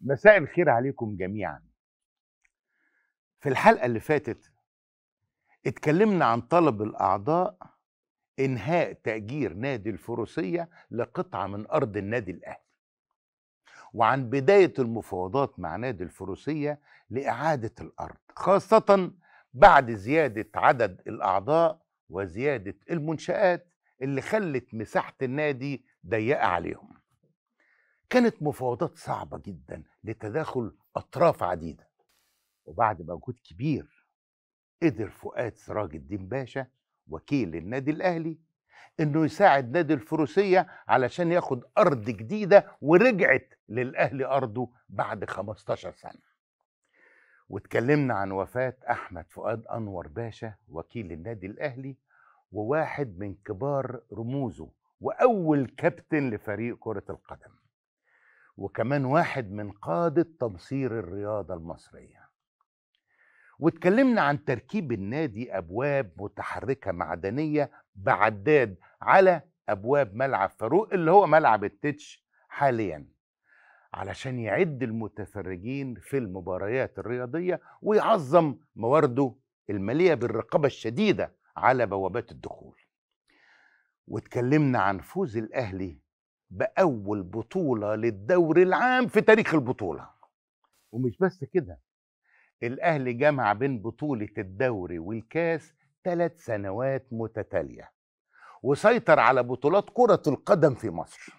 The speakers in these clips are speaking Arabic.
مساء الخير عليكم جميعا في الحلقة اللي فاتت اتكلمنا عن طلب الأعضاء إنهاء تأجير نادي الفروسية لقطعة من أرض النادي الأهلي وعن بداية المفاوضات مع نادي الفروسية لإعادة الأرض خاصة بعد زيادة عدد الأعضاء وزيادة المنشآت اللي خلت مساحة النادي ضيقة عليهم كانت مفاوضات صعبة جدا لتداخل أطراف عديدة وبعد مجهود كبير قدر فؤاد سراج الدين باشا وكيل النادي الأهلي انه يساعد نادي الفروسية علشان ياخد ارض جديدة ورجعت للاهلي ارضه بعد 15 سنة واتكلمنا عن وفاة احمد فؤاد انور باشا وكيل النادي الاهلي وواحد من كبار رموزه واول كابتن لفريق كرة القدم وكمان واحد من قادة تمصير الرياضة المصرية واتكلمنا عن تركيب النادي أبواب متحركة معدنية بعداد على أبواب ملعب فاروق اللي هو ملعب التتش حاليا علشان يعد المتفرجين في المباريات الرياضية ويعظم موارده المالية بالرقابة الشديدة على بوابات الدخول واتكلمنا عن فوز الأهلي باول بطوله للدوري العام في تاريخ البطوله ومش بس كده الاهلي جمع بين بطوله الدوري والكاس ثلاث سنوات متتاليه وسيطر على بطولات كره القدم في مصر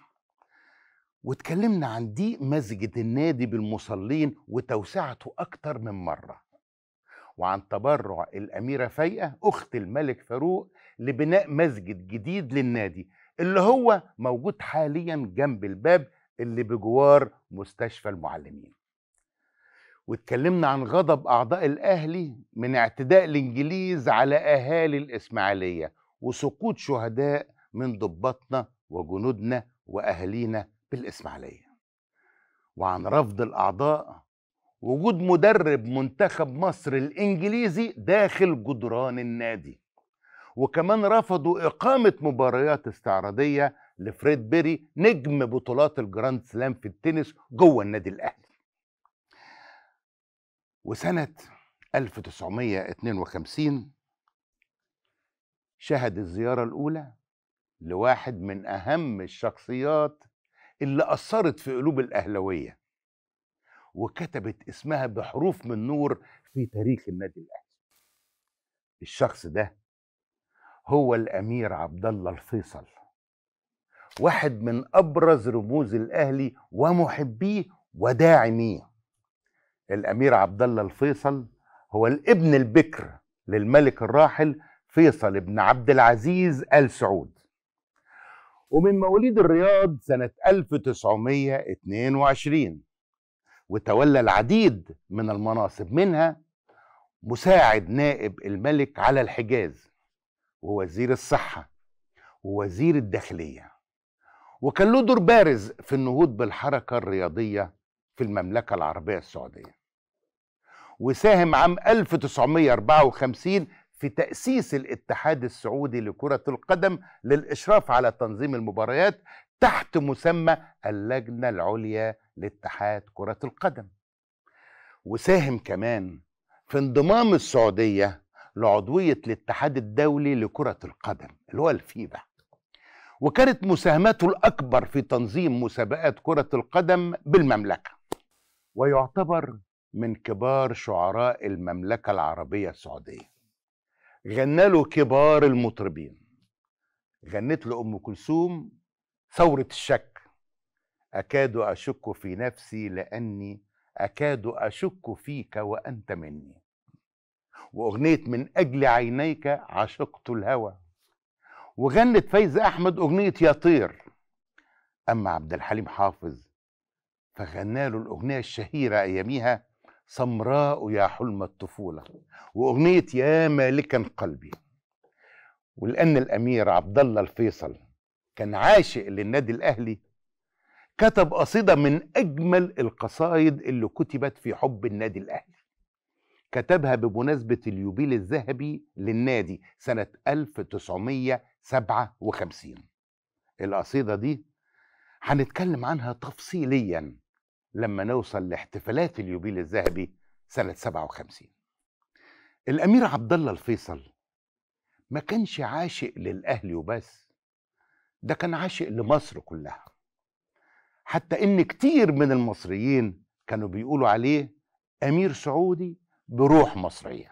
واتكلمنا عن ضيق مسجد النادي بالمصلين وتوسعته اكتر من مره وعن تبرع الاميره فايقه اخت الملك فاروق لبناء مسجد جديد للنادي اللي هو موجود حاليا جنب الباب اللي بجوار مستشفى المعلمين واتكلمنا عن غضب أعضاء الأهلي من اعتداء الإنجليز على أهالي الإسماعيلية وسقوط شهداء من ضباطنا وجنودنا وأهالينا بالإسماعيلية وعن رفض الأعضاء وجود مدرب منتخب مصر الإنجليزي داخل جدران النادي وكمان رفضوا إقامة مباريات استعراضية لفريد بيري نجم بطولات الجراند سلام في التنس جوه النادي الأهلي وسنة 1952 شهد الزيارة الأولى لواحد من أهم الشخصيات اللي أثرت في قلوب الأهلوية وكتبت اسمها بحروف من نور في تاريخ النادي الأهلي الشخص ده هو الامير عبد الله الفيصل واحد من ابرز رموز الاهلي ومحبيه وداعميه الامير عبد الله الفيصل هو الابن البكر للملك الراحل فيصل بن عبد العزيز ال سعود ومن مواليد الرياض سنة 1922 وتولى العديد من المناصب منها مساعد نائب الملك على الحجاز ووزير الصحة ووزير الداخلية وكان له دور بارز في النهوض بالحركة الرياضية في المملكة العربية السعودية وساهم عام 1954 في تأسيس الاتحاد السعودي لكرة القدم للإشراف على تنظيم المباريات تحت مسمى اللجنة العليا لاتحاد كرة القدم وساهم كمان في انضمام السعودية لعضوية الاتحاد الدولي لكرة القدم اللي هو الفيفا وكانت مساهمته الأكبر في تنظيم مسابقات كرة القدم بالمملكة ويعتبر من كبار شعراء المملكة العربية السعودية غنى له كبار المطربين غنت له أم كلثوم ثورة الشك أكاد أشك في نفسي لأني أكاد أشك فيك وأنت مني واغنيه من اجل عينيك عشقت الهوى وغنت فايزه احمد اغنيه يا طير اما عبد الحليم حافظ فغنى له الاغنيه الشهيره اياميها سمراء يا حلم الطفوله واغنيه يا مالكا قلبي ولان الامير عبد الله الفيصل كان عاشق للنادي الاهلي كتب قصيده من اجمل القصايد اللي كتبت في حب النادي الاهلي كتبها بمناسبة اليوبيل الذهبي للنادي سنة 1957 القصيدة دي هنتكلم عنها تفصيليا لما نوصل لاحتفالات اليوبيل الذهبي سنة 57 الأمير عبد الله الفيصل ما كانش عاشق للأهلي وبس ده كان عاشق لمصر كلها حتى إن كتير من المصريين كانوا بيقولوا عليه أمير سعودي بروح مصرية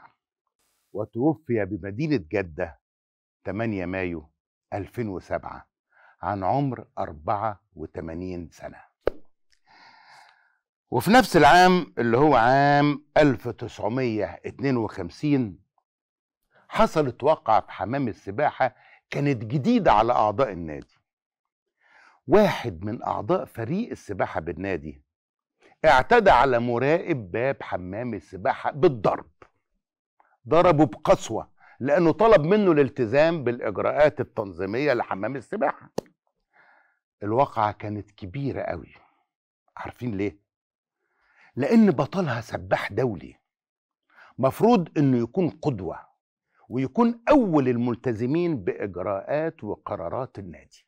وتوفي بمدينة جدة 8 مايو 2007 عن عمر 84 سنة وفي نفس العام اللي هو عام 1952 حصلت وقعة في حمام السباحة كانت جديدة على أعضاء النادي واحد من أعضاء فريق السباحة بالنادي اعتدى على مراقب باب حمام السباحة بالضرب ضربه بقسوة لأنه طلب منه الالتزام بالإجراءات التنظيمية لحمام السباحة الواقعة كانت كبيرة قوي عارفين ليه؟ لأن بطلها سباح دولي مفروض أنه يكون قدوة ويكون أول الملتزمين بإجراءات وقرارات النادي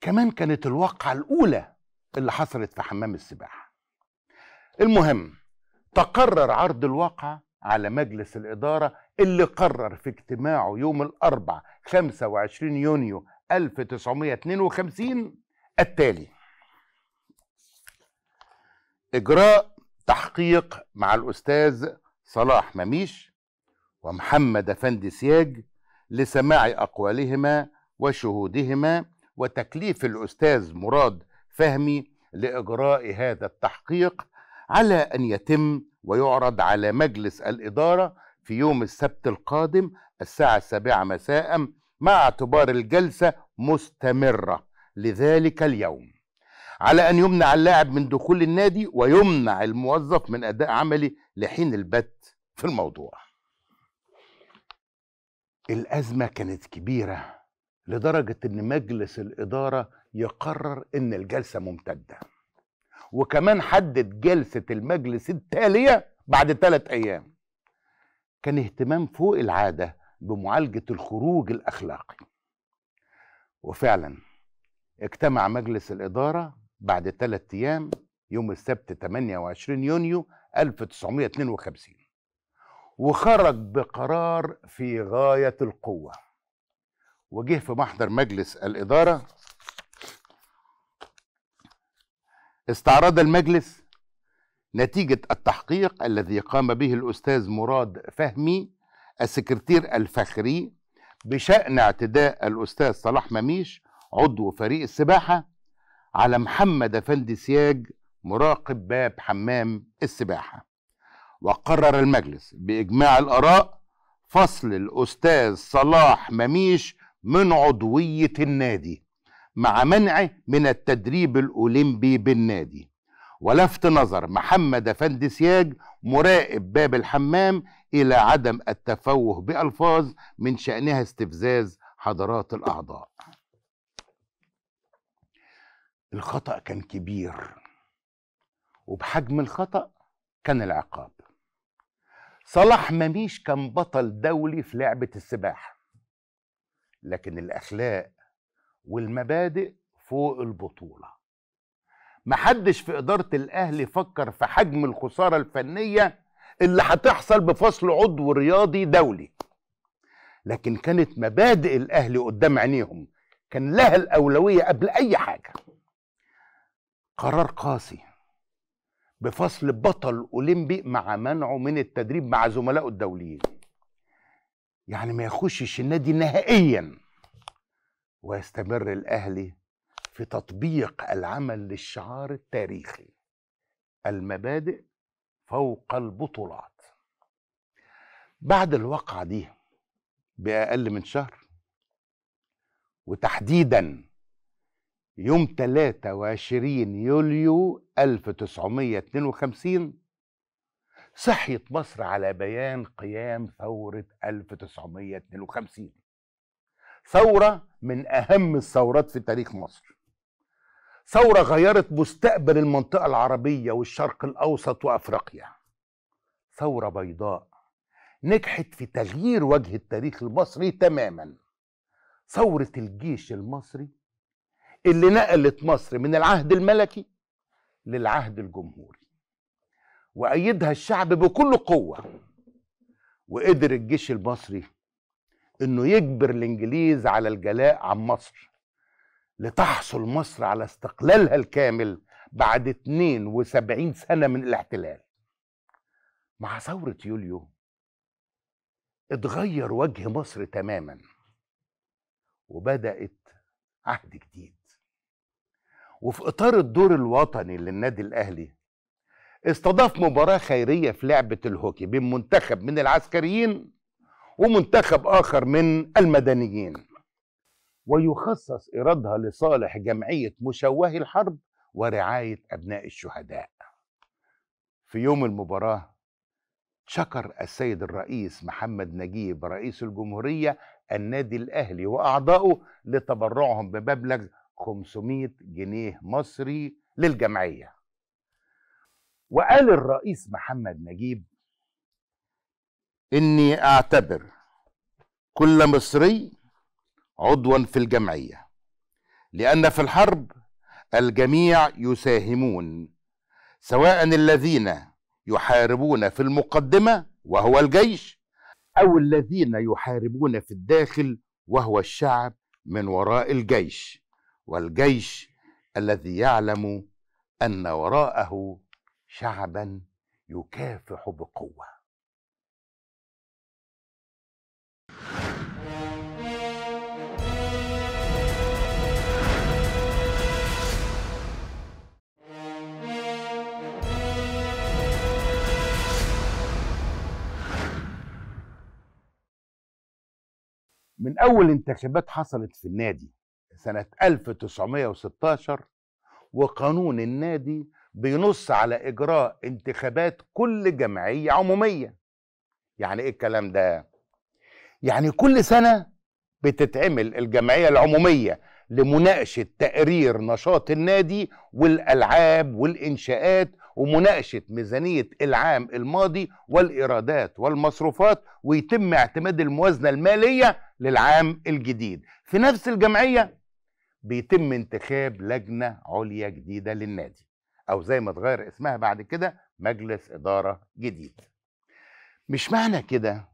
كمان كانت الواقعة الأولى اللي حصلت في حمام السباحه المهم تقرر عرض الواقعه على مجلس الإدارة اللي قرر في اجتماعه يوم الأربع 25 يونيو 1952 التالي إجراء تحقيق مع الأستاذ صلاح مميش ومحمد أفندي سياج لسماع أقوالهما وشهودهما وتكليف الأستاذ مراد فهمي لاجراء هذا التحقيق على ان يتم ويعرض على مجلس الاداره في يوم السبت القادم الساعه السابعه مساء مع اعتبار الجلسه مستمره لذلك اليوم على ان يمنع اللاعب من دخول النادي ويمنع الموظف من اداء عمله لحين البت في الموضوع الازمه كانت كبيره لدرجه ان مجلس الاداره يقرر ان الجلسه ممتده وكمان حدد جلسه المجلس التاليه بعد ثلاث ايام كان اهتمام فوق العاده بمعالجه الخروج الاخلاقي وفعلا اجتمع مجلس الاداره بعد ثلاث ايام يوم السبت 28 يونيو 1952 وخرج بقرار في غايه القوه وجه في محضر مجلس الاداره استعرض المجلس نتيجة التحقيق الذي قام به الأستاذ مراد فهمي السكرتير الفخري بشأن اعتداء الأستاذ صلاح مميش عضو فريق السباحة على محمد أفندي سياج مراقب باب حمام السباحة وقرر المجلس بإجماع الآراء فصل الأستاذ صلاح مميش من عضوية النادي مع منعه من التدريب الأولمبي بالنادي ولفت نظر محمد أفندي سياج مراقب باب الحمام إلى عدم التفوه بألفاظ من شأنها استفزاز حضرات الأعضاء الخطأ كان كبير وبحجم الخطأ كان العقاب صلاح مميش كان بطل دولي في لعبة السباحة لكن الأخلاق والمبادئ فوق البطولة محدش في إدارة الأهلي فكر في حجم الخسارة الفنية اللي هتحصل بفصل عضو رياضي دولي لكن كانت مبادئ الأهلي قدام عينيهم كان لها الأولوية قبل أي حاجة قرار قاسي بفصل بطل أولمبي مع منعه من التدريب مع زملائه الدوليين يعني ما يخشش النادي نهائياً ويستمر الأهلي في تطبيق العمل للشعار التاريخي المبادئ فوق البطولات بعد الواقعة دي بأقل من شهر وتحديدا يوم 23 يوليو 1952 صحيت مصر على بيان قيام ثورة 1952 ثورة من أهم الثورات في تاريخ مصر ثورة غيرت مستقبل المنطقة العربية والشرق الأوسط وأفريقيا ثورة بيضاء نجحت في تغيير وجه التاريخ المصري تماما ثورة الجيش المصري اللي نقلت مصر من العهد الملكي للعهد الجمهوري وأيدها الشعب بكل قوة وقدر الجيش المصري انه يجبر الانجليز على الجلاء عن مصر لتحصل مصر على استقلالها الكامل بعد 72 سنه من الاحتلال مع ثوره يوليو اتغير وجه مصر تماما وبدات عهد جديد وفي اطار الدور الوطني للنادي الاهلي استضاف مباراه خيريه في لعبه الهوكي بين منتخب من العسكريين ومنتخب آخر من المدنيين ويخصص إيرادها لصالح جمعية مشوهي الحرب ورعاية أبناء الشهداء في يوم المباراة شكر السيد الرئيس محمد نجيب رئيس الجمهورية النادي الأهلي وأعضائه لتبرعهم بمبلغ 500 جنيه مصري للجمعية وقال الرئيس محمد نجيب اني اعتبر كل مصري عضوا في الجمعيه لان في الحرب الجميع يساهمون سواء الذين يحاربون في المقدمه وهو الجيش او الذين يحاربون في الداخل وهو الشعب من وراء الجيش والجيش الذي يعلم ان وراءه شعبا يكافح بقوه من اول انتخابات حصلت في النادي سنه 1916 وقانون النادي بينص على اجراء انتخابات كل جمعيه عموميه يعني ايه الكلام ده يعني كل سنه بتتعمل الجمعيه العموميه لمناقشه تقرير نشاط النادي والالعاب والانشاءات ومناقشه ميزانيه العام الماضي والايرادات والمصروفات ويتم اعتماد الموازنه الماليه للعام الجديد في نفس الجمعيه بيتم انتخاب لجنه عليا جديده للنادي او زي ما اتغير اسمها بعد كده مجلس اداره جديد مش معنى كده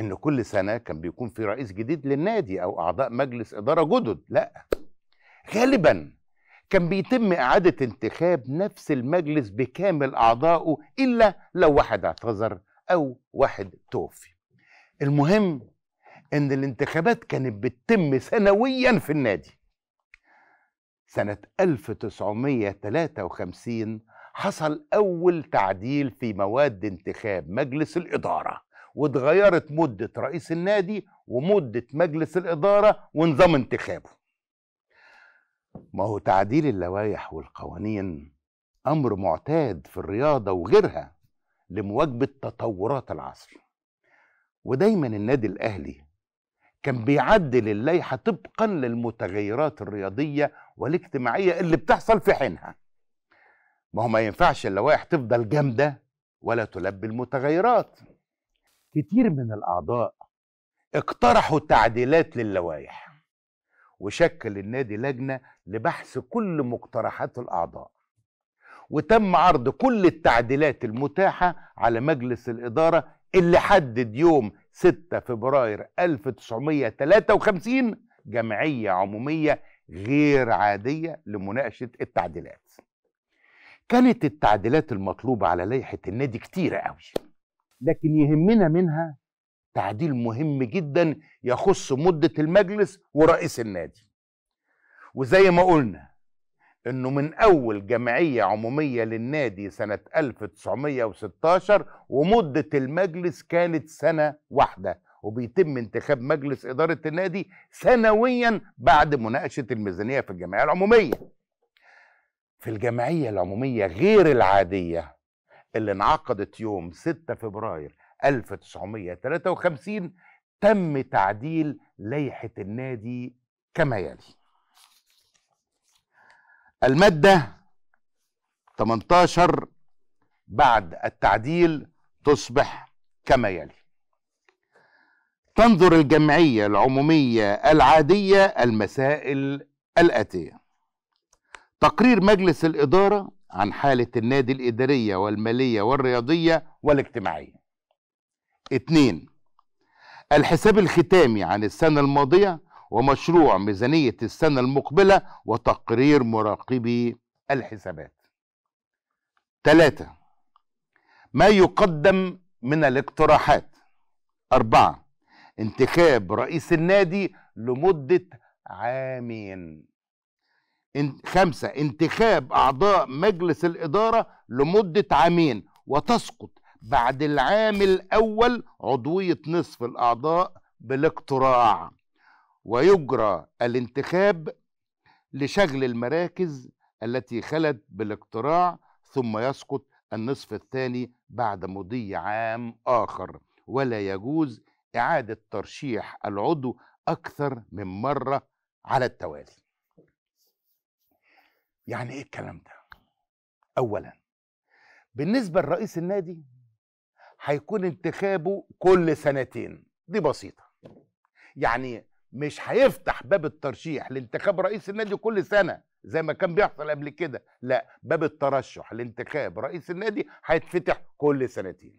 ان كل سنه كان بيكون في رئيس جديد للنادي او اعضاء مجلس اداره جدد لا غالبا كان بيتم إعادة انتخاب نفس المجلس بكامل أعضائه إلا لو واحد اعتذر أو واحد توفي المهم إن الانتخابات كانت بتتم سنويا في النادي سنة 1953 حصل أول تعديل في مواد انتخاب مجلس الإدارة واتغيرت مدة رئيس النادي ومدة مجلس الإدارة ونظام انتخابه ما هو تعديل اللوائح والقوانين امر معتاد في الرياضه وغيرها لمواجبه تطورات العصر ودايما النادي الاهلي كان بيعدل اللائحه طبقا للمتغيرات الرياضيه والاجتماعيه اللي بتحصل في حينها ما هو ما ينفعش اللوائح تفضل جامده ولا تلبي المتغيرات كتير من الاعضاء اقترحوا تعديلات للوائح وشكل النادي لجنه لبحث كل مقترحات الأعضاء وتم عرض كل التعديلات المتاحة على مجلس الإدارة اللي حدد يوم 6 فبراير 1953 جمعية عمومية غير عادية لمناقشة التعديلات كانت التعديلات المطلوبة على لائحة النادي كتيرة قوي لكن يهمنا منها تعديل مهم جدا يخص مدة المجلس ورئيس النادي وزي ما قلنا انه من اول جمعية عمومية للنادي سنة 1916 ومدة المجلس كانت سنة واحدة وبيتم انتخاب مجلس إدارة النادي سنويا بعد مناقشة الميزانية في الجمعية العمومية في الجمعية العمومية غير العادية اللي انعقدت يوم 6 فبراير 1953 تم تعديل لائحة النادي كما يلي المادة 18 بعد التعديل تصبح كما يلي تنظر الجمعية العمومية العادية المسائل الآتية تقرير مجلس الإدارة عن حالة النادي الإدارية والمالية والرياضية والاجتماعية اثنين الحساب الختامي عن السنة الماضية ومشروع ميزانية السنة المقبلة وتقرير مراقبي الحسابات ثلاثة ما يقدم من الاقتراحات أربعة انتخاب رئيس النادي لمدة عامين خمسة انتخاب أعضاء مجلس الإدارة لمدة عامين وتسقط بعد العام الأول عضوية نصف الأعضاء بالاقتراع ويجرى الانتخاب لشغل المراكز التي خلت بالاقتراع ثم يسقط النصف الثاني بعد مضي عام آخر ولا يجوز إعادة ترشيح العضو أكثر من مرة على التوالي يعني إيه الكلام ده؟ أولا بالنسبة لرئيس النادي هيكون انتخابه كل سنتين دي بسيطة يعني مش هيفتح باب الترشيح لانتخاب رئيس النادي كل سنه زي ما كان بيحصل قبل كده لا باب الترشح لانتخاب رئيس النادي هيتفتح كل سنتين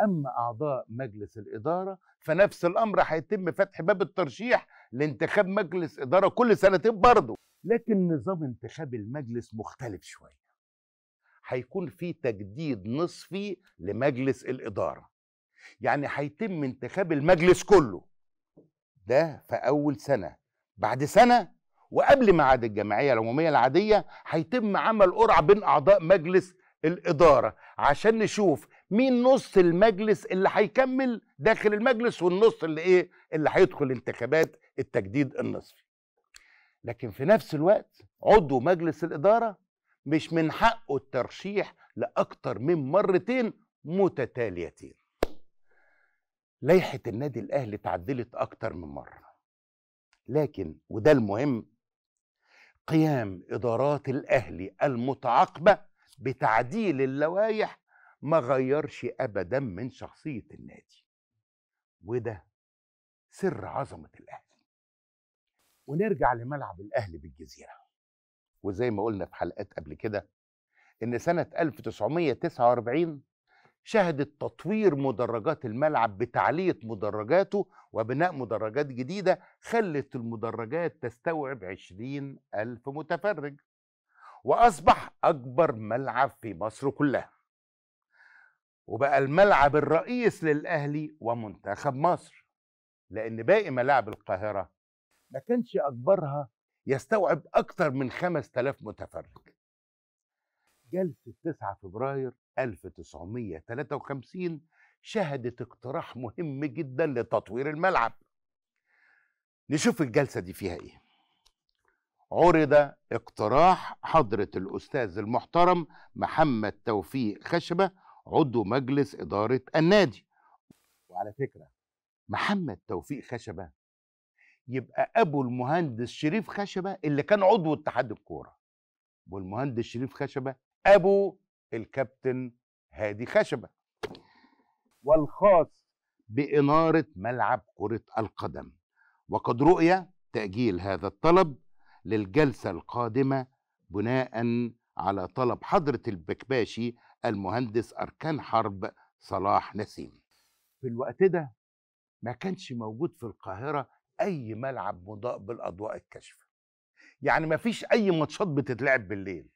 اما اعضاء مجلس الاداره فنفس الامر هيتم فتح باب الترشيح لانتخاب مجلس اداره كل سنتين برضه لكن نظام انتخاب المجلس مختلف شويه هيكون في تجديد نصفي لمجلس الاداره يعني هيتم انتخاب المجلس كله ده في أول سنة بعد سنة وقبل ميعاد الجمعية العمومية العادية هيتم عمل قرعة بين أعضاء مجلس الإدارة عشان نشوف مين نص المجلس اللي هيكمل داخل المجلس والنص اللي إيه اللي هيدخل انتخابات التجديد النصفي لكن في نفس الوقت عضو مجلس الإدارة مش من حقه الترشيح لأكتر من مرتين متتاليتين لائحة النادي الأهلي اتعدلت أكتر من مرة لكن وده المهم قيام إدارات الأهلي المتعاقبة بتعديل اللوائح ما غيرش أبدا من شخصية النادي وده سر عظمة الأهلي ونرجع لملعب الأهلي بالجزيرة وزي ما قلنا في حلقات قبل كده إن سنة 1949 شهدت تطوير مدرجات الملعب بتعلية مدرجاته وبناء مدرجات جديدة خلت المدرجات تستوعب عشرين ألف متفرج وأصبح أكبر ملعب في مصر كلها وبقى الملعب الرئيس للأهلي ومنتخب مصر لأن باقي ملاعب القاهرة ما كانش أكبرها يستوعب أكثر من 5000 متفرج جلسة 9 فبراير 1953 شهدت اقتراح مهم جدا لتطوير الملعب نشوف الجلسة دي فيها ايه عرض اقتراح حضرة الأستاذ المحترم محمد توفيق خشبة عضو مجلس إدارة النادي وعلى فكرة محمد توفيق خشبة يبقى أبو المهندس شريف خشبة اللي كان عضو اتحاد الكورة والمهندس شريف خشبة أبو الكابتن هادي خشبة والخاص بإنارة ملعب كرة القدم وقد رؤي تأجيل هذا الطلب للجلسة القادمة بناء على طلب حضرة البكباشي المهندس أركان حرب صلاح نسيم في الوقت ده ما كانش موجود في القاهرة أي ملعب مضاء بالأضواء الكشفة يعني ما فيش أي ماتشات بتتلعب بالليل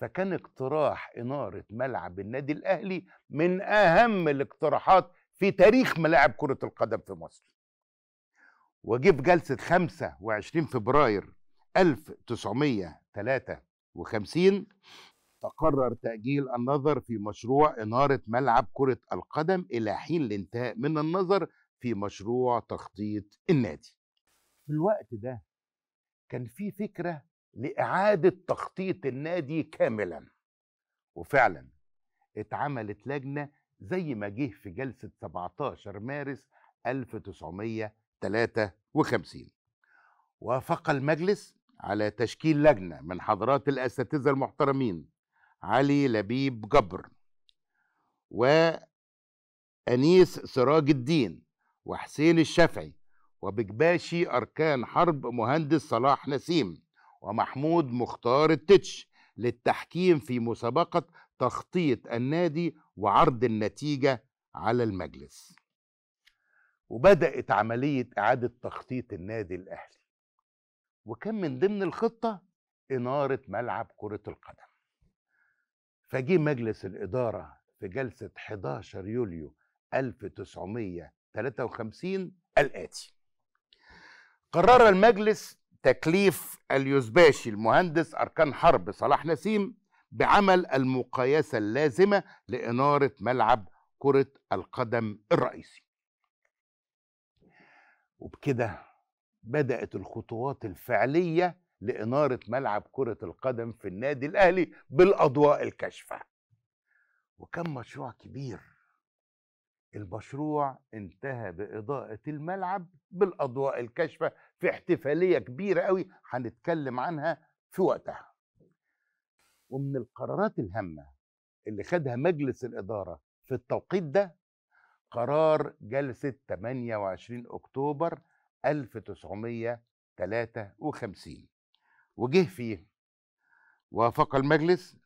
فكان اقتراح إنارة ملعب النادي الأهلي من أهم الاقتراحات في تاريخ ملاعب كرة القدم في مصر وجه في جلسة 25 فبراير 1953 تقرر تأجيل النظر في مشروع إنارة ملعب كرة القدم إلى حين الانتهاء من النظر في مشروع تخطيط النادي في الوقت ده كان في فكرة لإعادة تخطيط النادي كاملا وفعلا اتعملت لجنة زي ما جه في جلسة 17 مارس 1953 وافق المجلس على تشكيل لجنة من حضرات الأساتذة المحترمين علي لبيب جبر وأنيس سراج الدين وحسين الشافعي وبكباشي أركان حرب مهندس صلاح نسيم ومحمود مختار التتش للتحكيم في مسابقة تخطيط النادي وعرض النتيجة على المجلس وبدأت عملية إعادة تخطيط النادي الأهلي وكان من ضمن الخطة إنارة ملعب كرة القدم فجي مجلس الإدارة في جلسة 11 يوليو 1953 الآتي قرر المجلس تكليف اليوزباشي المهندس أركان حرب صلاح نسيم بعمل المقايسة اللازمة لإنارة ملعب كرة القدم الرئيسي وبكده بدأت الخطوات الفعلية لإنارة ملعب كرة القدم في النادي الأهلي بالأضواء الكاشفة وكان مشروع كبير المشروع انتهى بإضاءة الملعب بالأضواء الكاشفة في احتفالية كبيرة قوي هنتكلم عنها في وقتها ومن القرارات الهامة اللي خدها مجلس الإدارة في التوقيت ده قرار جلسة 28 أكتوبر 1953 وجه فيه وافق المجلس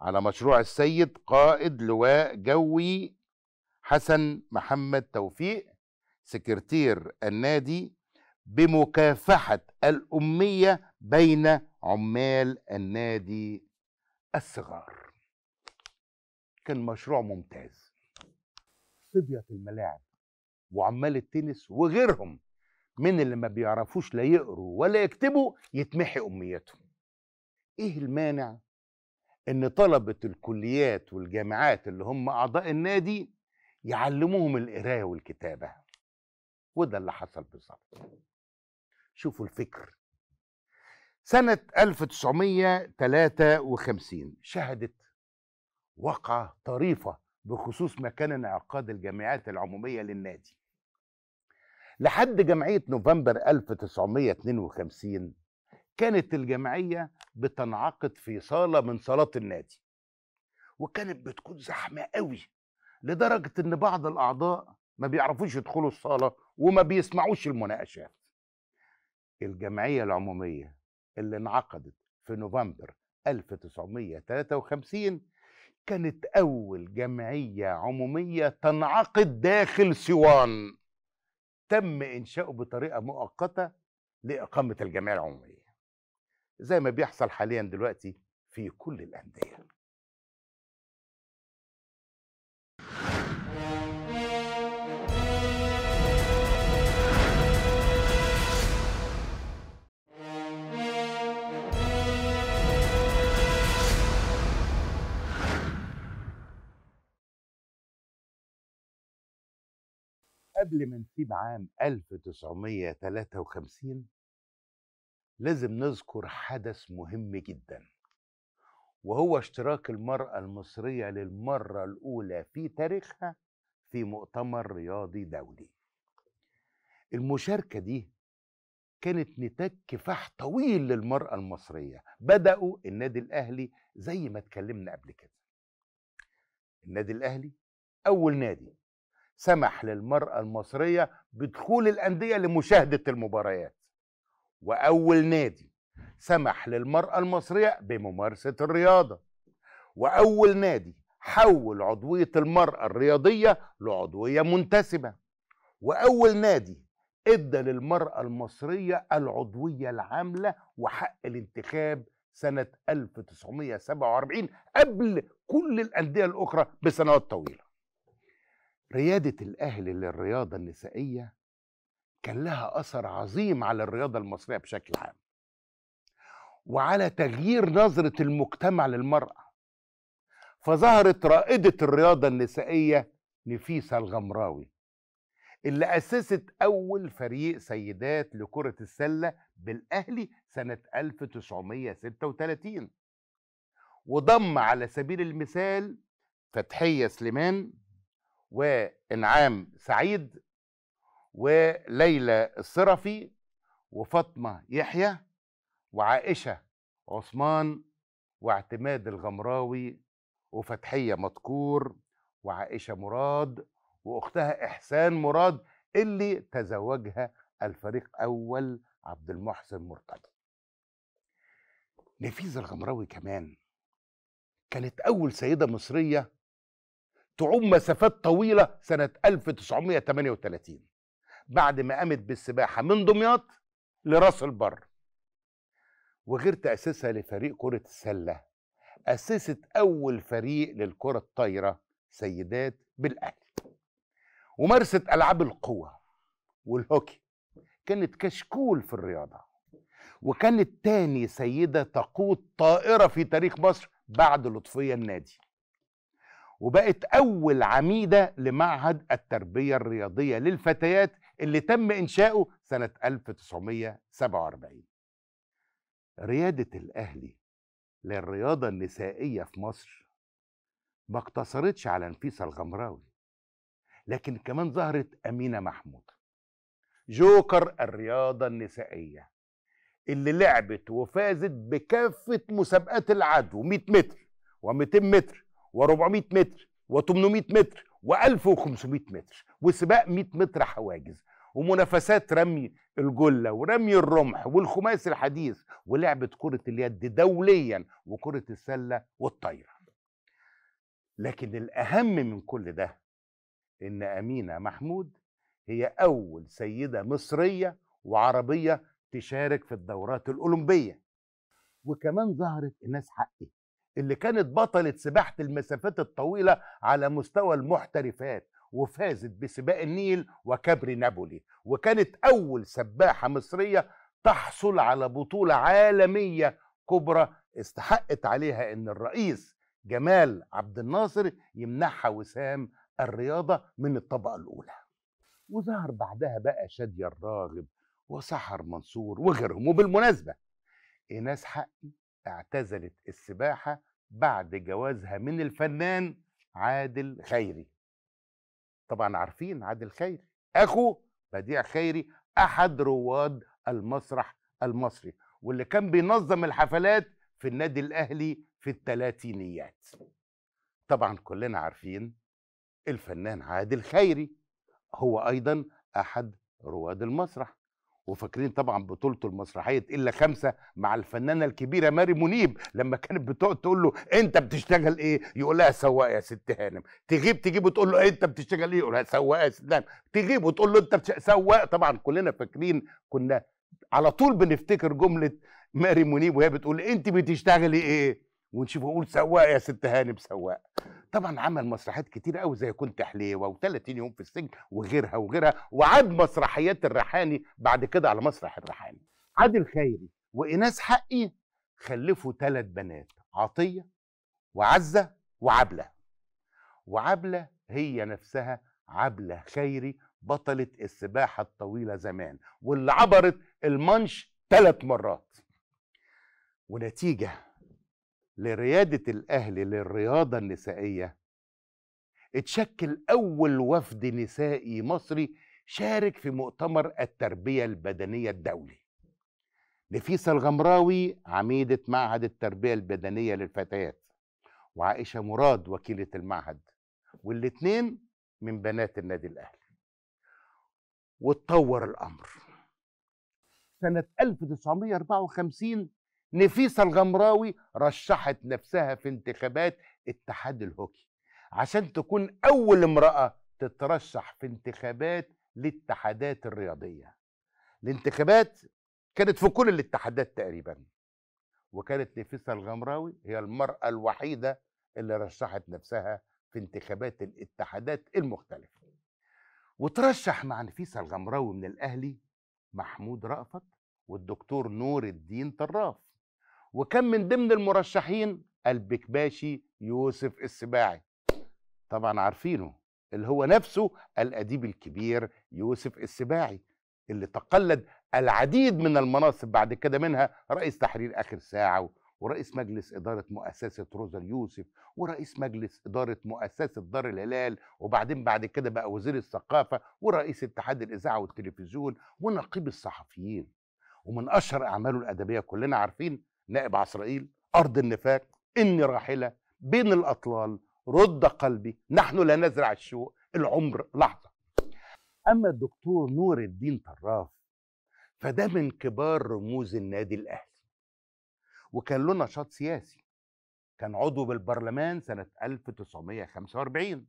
على مشروع السيد قائد لواء جوي حسن محمد توفيق سكرتير النادي بمكافحة الأمية بين عمال النادي الصغار كان مشروع ممتاز صبية الملاعب وعمال التنس وغيرهم من اللي ما بيعرفوش لا يقروا ولا يكتبوا يتمحي أميتهم إيه المانع إن طلبة الكليات والجامعات اللي هم أعضاء النادي يعلموهم القرايه والكتابه وده اللي حصل بالظبط شوفوا الفكر سنة 1953 شهدت وقعة طريفة بخصوص مكان انعقاد الجمعيات العمومية للنادي لحد جمعية نوفمبر 1952 كانت الجمعية بتنعقد في صالة من صالات النادي وكانت بتكون زحمة قوي لدرجه ان بعض الاعضاء ما بيعرفوش يدخلوا الصاله وما بيسمعوش المناقشات الجمعيه العموميه اللي انعقدت في نوفمبر 1953 كانت أول جمعية عمومية تنعقد داخل سيوان تم إنشاؤه بطريقة مؤقتة لإقامة الجمعية العمومية زي ما بيحصل حاليا دلوقتي في كل الأندية قبل ما نسيب عام 1953 لازم نذكر حدث مهم جدا وهو اشتراك المرأة المصرية للمرة الأولى في تاريخها في مؤتمر رياضي دولي المشاركة دي كانت نتاج كفاح طويل للمرأة المصرية بدأوا النادي الأهلي زي ما اتكلمنا قبل كده النادي الأهلي أول نادي سمح للمرأة المصرية بدخول الأندية لمشاهدة المباريات وأول نادي سمح للمرأة المصرية بممارسة الرياضة وأول نادي حول عضوية المرأة الرياضية لعضوية منتسبة وأول نادي ادى للمرأة المصرية العضوية العاملة وحق الانتخاب سنة 1947 قبل كل الأندية الأخرى بسنوات طويلة ريادة الأهل للرياضة النسائية كان لها أثر عظيم على الرياضة المصرية بشكل عام وعلى تغيير نظرة المجتمع للمرأة فظهرت رائدة الرياضة النسائية نفيسة الغمراوي اللي أسست أول فريق سيدات لكرة السلة بالأهلي سنة 1936 وضم على سبيل المثال فتحية سليمان وانعام سعيد وليلى الصرفي وفاطمه يحيى وعائشه عثمان واعتماد الغمراوي وفتحيه مذكور وعائشه مراد واختها احسان مراد اللي تزوجها الفريق اول عبد المحسن مرتضى نفيزه الغمراوي كمان كانت اول سيده مصريه تعوم مسافات طويلة سنة 1938 بعد ما قامت بالسباحة من دمياط لراس البر وغير تأسيسها لفريق كرة السلة أسست أول فريق للكرة الطايرة سيدات بالأهلي ومارست ألعاب القوة والهوكي كانت كشكول في الرياضة وكانت تاني سيدة تقود طائرة في تاريخ مصر بعد لطفية النادي وبقت أول عميدة لمعهد التربية الرياضية للفتيات اللي تم إنشاؤه سنة 1947 ريادة الأهلي للرياضة النسائية في مصر ما اقتصرتش على نفيسة الغمراوي لكن كمان ظهرت أمينة محمود جوكر الرياضة النسائية اللي لعبت وفازت بكافة مسابقات العدو 100 متر و200 متر و400 متر و800 متر و1500 متر وسباق 100 متر حواجز ومنافسات رمي الجلة ورمي الرمح والخماس الحديث ولعبة كرة اليد دوليا وكرة السلة والطايرة لكن الأهم من كل ده إن أمينة محمود هي أول سيدة مصرية وعربية تشارك في الدورات الأولمبية وكمان ظهرت الناس حقي اللي كانت بطلة سباحة المسافات الطويلة على مستوى المحترفات وفازت بسباق النيل وكبر نابولي وكانت أول سباحة مصرية تحصل على بطولة عالمية كبرى استحقت عليها أن الرئيس جمال عبد الناصر يمنحها وسام الرياضة من الطبقة الأولى وظهر بعدها بقى شادية الراغب وسحر منصور وغيرهم وبالمناسبة إيناس حقي اعتزلت السباحة بعد جوازها من الفنان عادل خيري طبعا عارفين عادل خيري أخو بديع خيري أحد رواد المسرح المصري واللي كان بينظم الحفلات في النادي الأهلي في الثلاثينيات طبعا كلنا عارفين الفنان عادل خيري هو أيضا أحد رواد المسرح وفاكرين طبعا بطولته المسرحيه الا خمسه مع الفنانه الكبيره ماري منيب لما كانت بتقعد تقول له انت بتشتغل ايه؟ يقول لها سواق يا ست هانم، تغيب تجيب وتقول له انت بتشتغل ايه؟ يقول لها سواق يا ست هانم، تغيب وتقول له انت بتش... سواق طبعا كلنا فاكرين كنا على طول بنفتكر جمله ماري منيب وهي بتقول انت بتشتغلي ايه؟ ونشوف اقول سواق يا ست هانم سواق طبعا عمل مسرحيات كتير قوي زي كنت حليوه و30 يوم في السجن وغيرها وغيرها وعاد مسرحيات الريحاني بعد كده على مسرح الريحاني عادل خيري وإناس حقي خلفوا ثلاث بنات عطيه وعزه وعبله وعبله هي نفسها عبله خيري بطله السباحه الطويله زمان واللي عبرت المانش ثلاث مرات ونتيجه لريادة الأهل للرياضة النسائية اتشكل أول وفد نسائي مصري شارك في مؤتمر التربية البدنية الدولي نفيسة الغمراوي عميدة معهد التربية البدنية للفتيات وعائشة مراد وكيلة المعهد والاتنين من بنات النادي الأهلي واتطور الأمر سنة 1954 نفيسة الغمراوي رشحت نفسها في انتخابات اتحاد الهوكي عشان تكون أول امرأة تترشح في انتخابات الاتحادات الرياضية الانتخابات كانت في كل الاتحادات تقريبا وكانت نفيسة الغمراوي هي المرأة الوحيدة اللي رشحت نفسها في انتخابات الاتحادات المختلفة وترشح مع نفيسة الغمراوي من الأهلي محمود رأفت والدكتور نور الدين طراف وكان من ضمن المرشحين البكباشي يوسف السباعي طبعا عارفينه اللي هو نفسه الأديب الكبير يوسف السباعي اللي تقلد العديد من المناصب بعد كده منها رئيس تحرير آخر ساعة ورئيس مجلس إدارة مؤسسة روزا يوسف ورئيس مجلس إدارة مؤسسة دار الهلال وبعدين بعد كده بقى وزير الثقافة ورئيس اتحاد الإذاعة والتلفزيون ونقيب الصحفيين ومن أشهر أعماله الأدبية كلنا عارفين نائب عسرائيل أرض النفاق إني راحلة بين الأطلال رد قلبي نحن لا نزرع الشوق العمر لحظة أما الدكتور نور الدين طراف فده من كبار رموز النادي الأهلي وكان له نشاط سياسي كان عضو بالبرلمان سنة 1945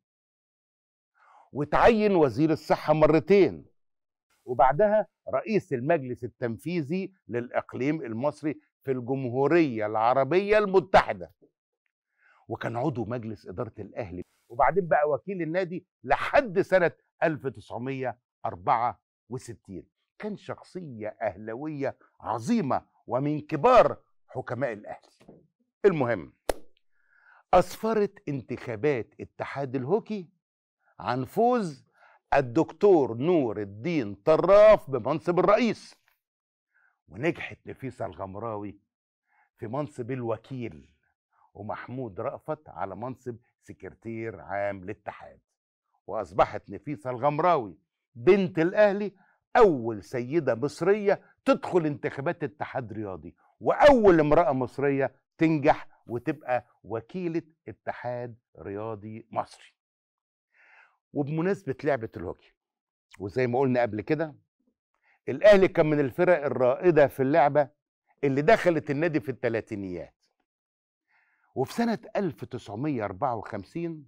وتعين وزير الصحة مرتين وبعدها رئيس المجلس التنفيذي للإقليم المصري في الجمهورية العربية المتحدة وكان عضو مجلس إدارة الأهلي وبعدين بقى وكيل النادي لحد سنة 1964 كان شخصية أهلوية عظيمة ومن كبار حكماء الأهلي المهم أسفرت انتخابات اتحاد الهوكي عن فوز الدكتور نور الدين طراف بمنصب الرئيس ونجحت نفيسة الغمراوي في منصب الوكيل ومحمود رأفت على منصب سكرتير عام للاتحاد وأصبحت نفيسة الغمراوي بنت الأهلي أول سيدة مصرية تدخل انتخابات اتحاد رياضي وأول امرأة مصرية تنجح وتبقى وكيلة اتحاد رياضي مصري وبمناسبة لعبة الهوكي وزي ما قلنا قبل كده الاهلي كان من الفرق الرائده في اللعبه اللي دخلت النادي في الثلاثينيات وفي سنه 1954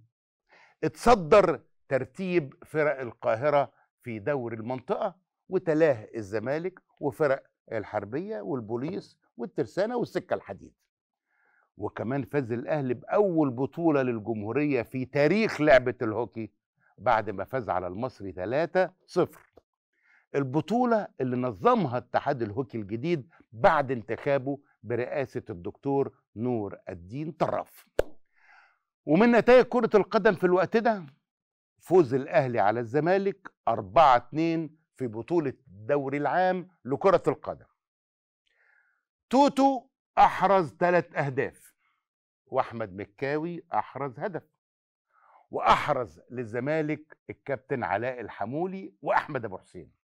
اتصدر ترتيب فرق القاهره في دوري المنطقه وتلاه الزمالك وفرق الحربيه والبوليس والترسانه والسكه الحديد وكمان فاز الاهلي باول بطوله للجمهوريه في تاريخ لعبه الهوكي بعد ما فاز على المصري 3 0 البطولة اللي نظمها اتحاد الهوكي الجديد بعد انتخابه برئاسة الدكتور نور الدين طراف ومن نتائج كرة القدم في الوقت ده فوز الأهلي على الزمالك 4-2 في بطولة الدوري العام لكرة القدم توتو أحرز ثلاث أهداف وأحمد مكاوي أحرز هدف وأحرز للزمالك الكابتن علاء الحمولي وأحمد أبو حسين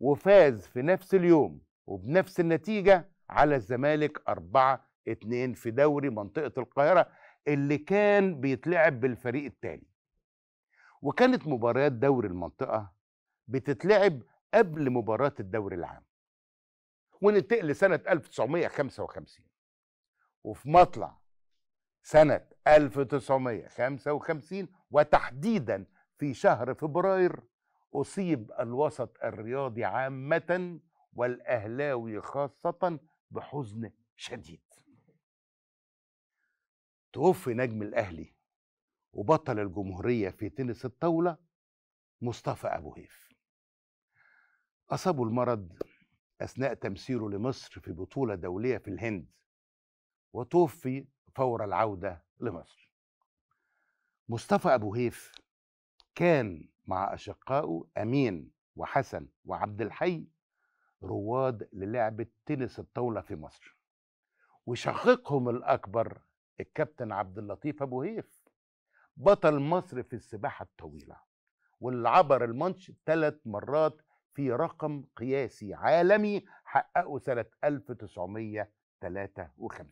وفاز في نفس اليوم وبنفس النتيجة على الزمالك 4 2 في دوري منطقة القاهرة اللي كان بيتلعب بالفريق الثاني وكانت مباريات دوري المنطقة بتتلعب قبل مباراة الدوري العام وننتقل لسنة 1955 وفي مطلع سنة 1955 وتحديدا في شهر فبراير أصيب الوسط الرياضي عامة والأهلاوي خاصة بحزن شديد توفي نجم الأهلي وبطل الجمهورية في تنس الطاولة مصطفى أبو هيف أصابه المرض أثناء تمثيله لمصر في بطولة دولية في الهند وتوفي فور العودة لمصر مصطفى أبو هيف كان مع أشقائه أمين وحسن وعبد الحي رواد للعبة تنس الطاولة في مصر وشقيقهم الأكبر الكابتن عبد اللطيف أبو هيف بطل مصر في السباحة الطويلة واللي عبر المانش ثلاث مرات في رقم قياسي عالمي حققه سنة 1953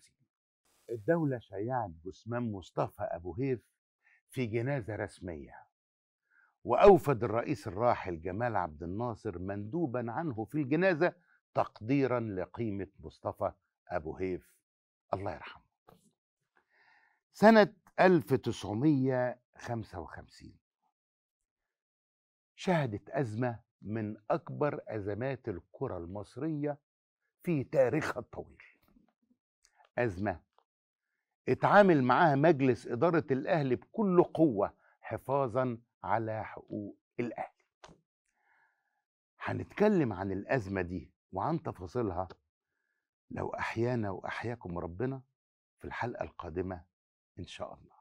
الدولة شيعت جثمان مصطفى أبو هيف في جنازة رسمية وأوفد الرئيس الراحل جمال عبد الناصر مندوبا عنه في الجنازة تقديرا لقيمة مصطفى أبو هيف الله يرحمه سنة 1955 شهدت أزمة من أكبر أزمات الكرة المصرية في تاريخها الطويل أزمة اتعامل معاها مجلس إدارة الأهلي بكل قوة حفاظا على حقوق الاهل هنتكلم عن الازمه دي وعن تفاصيلها لو احيانا واحياكم ربنا في الحلقه القادمه ان شاء الله